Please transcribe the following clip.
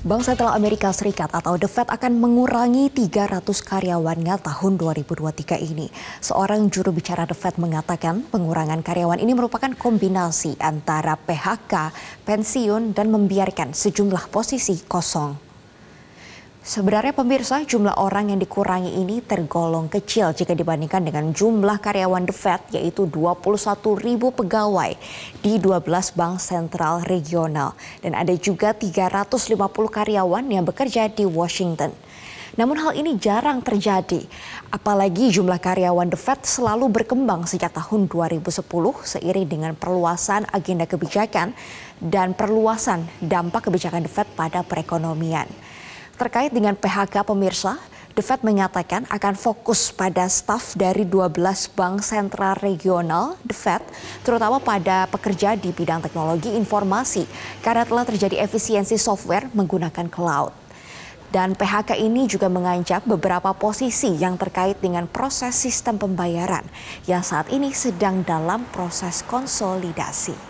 Bank Sentral Amerika Serikat atau The Fed akan mengurangi 300 karyawannya tahun 2023 ini. Seorang juru bicara The Fed mengatakan pengurangan karyawan ini merupakan kombinasi antara PHK, pensiun, dan membiarkan sejumlah posisi kosong. Sebenarnya pemirsa jumlah orang yang dikurangi ini tergolong kecil jika dibandingkan dengan jumlah karyawan The Fed yaitu 21 ribu pegawai di 12 bank sentral regional dan ada juga 350 karyawan yang bekerja di Washington. Namun hal ini jarang terjadi, apalagi jumlah karyawan The Fed selalu berkembang sejak tahun 2010 seiring dengan perluasan agenda kebijakan dan perluasan dampak kebijakan The Fed pada perekonomian. Terkait dengan PHK pemirsa, The Fed menyatakan akan fokus pada staf dari 12 bank sentral regional The Fed, terutama pada pekerja di bidang teknologi informasi, karena telah terjadi efisiensi software menggunakan cloud. Dan PHK ini juga mengancam beberapa posisi yang terkait dengan proses sistem pembayaran yang saat ini sedang dalam proses konsolidasi.